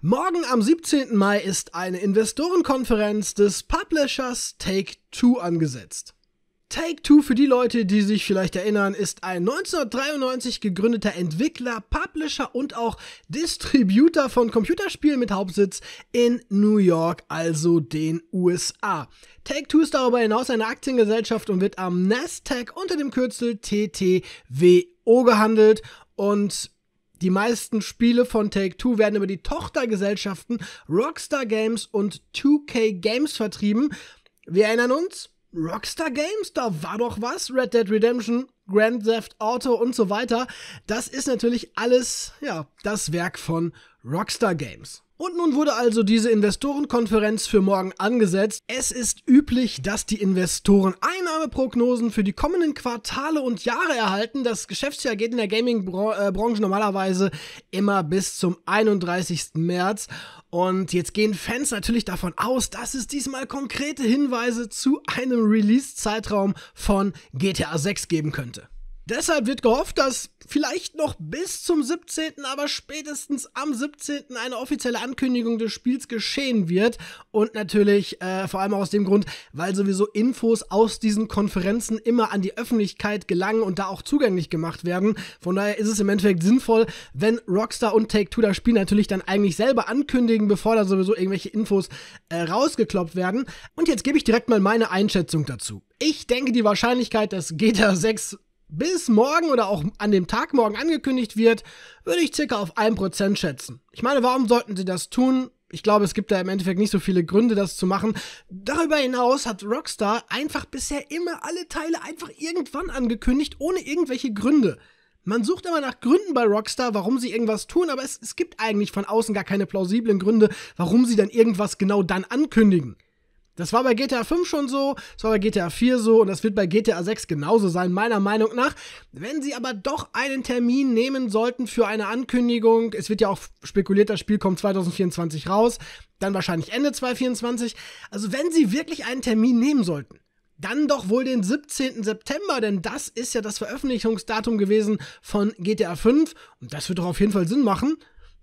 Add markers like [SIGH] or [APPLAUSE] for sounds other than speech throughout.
Morgen am 17. Mai ist eine Investorenkonferenz des Publishers Take-Two angesetzt. Take-Two, für die Leute, die sich vielleicht erinnern, ist ein 1993 gegründeter Entwickler, Publisher und auch Distributor von Computerspielen mit Hauptsitz in New York, also den USA. Take-Two ist darüber hinaus eine Aktiengesellschaft und wird am Nasdaq unter dem Kürzel TTWO gehandelt und die meisten Spiele von Take-Two werden über die Tochtergesellschaften Rockstar Games und 2K Games vertrieben. Wir erinnern uns, Rockstar Games, da war doch was, Red Dead Redemption, Grand Theft Auto und so weiter. Das ist natürlich alles, ja, das Werk von Rockstar Games. Und nun wurde also diese Investorenkonferenz für morgen angesetzt. Es ist üblich, dass die Investoren Einnahmeprognosen für die kommenden Quartale und Jahre erhalten. Das Geschäftsjahr geht in der Gaming-Branche äh, normalerweise immer bis zum 31. März. Und jetzt gehen Fans natürlich davon aus, dass es diesmal konkrete Hinweise zu einem Release-Zeitraum von GTA 6 geben könnte. Deshalb wird gehofft, dass vielleicht noch bis zum 17., aber spätestens am 17. eine offizielle Ankündigung des Spiels geschehen wird. Und natürlich äh, vor allem aus dem Grund, weil sowieso Infos aus diesen Konferenzen immer an die Öffentlichkeit gelangen und da auch zugänglich gemacht werden. Von daher ist es im Endeffekt sinnvoll, wenn Rockstar und Take-Two das Spiel natürlich dann eigentlich selber ankündigen, bevor da sowieso irgendwelche Infos äh, rausgekloppt werden. Und jetzt gebe ich direkt mal meine Einschätzung dazu. Ich denke, die Wahrscheinlichkeit, dass GTA 6 bis morgen oder auch an dem Tag morgen angekündigt wird, würde ich circa auf 1% schätzen. Ich meine, warum sollten sie das tun? Ich glaube, es gibt da im Endeffekt nicht so viele Gründe, das zu machen. Darüber hinaus hat Rockstar einfach bisher immer alle Teile einfach irgendwann angekündigt, ohne irgendwelche Gründe. Man sucht immer nach Gründen bei Rockstar, warum sie irgendwas tun, aber es, es gibt eigentlich von außen gar keine plausiblen Gründe, warum sie dann irgendwas genau dann ankündigen. Das war bei GTA 5 schon so, das war bei GTA 4 so und das wird bei GTA 6 genauso sein, meiner Meinung nach. Wenn sie aber doch einen Termin nehmen sollten für eine Ankündigung, es wird ja auch spekuliert, das Spiel kommt 2024 raus, dann wahrscheinlich Ende 2024. Also wenn sie wirklich einen Termin nehmen sollten, dann doch wohl den 17. September, denn das ist ja das Veröffentlichungsdatum gewesen von GTA 5 und das wird doch auf jeden Fall Sinn machen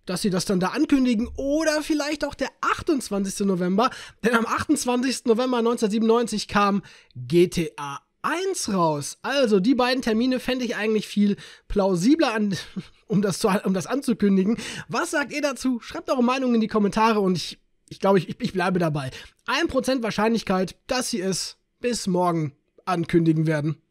dass sie das dann da ankündigen oder vielleicht auch der 28. November, denn am 28. November 1997 kam GTA 1 raus. Also die beiden Termine fände ich eigentlich viel plausibler an, [LAUGHS] um das, zu, um das anzukündigen. Was sagt ihr dazu? Schreibt eure Meinung in die Kommentare und ich, ich glaube, ich, ich bleibe dabei. 1% Wahrscheinlichkeit, dass sie es bis morgen ankündigen werden.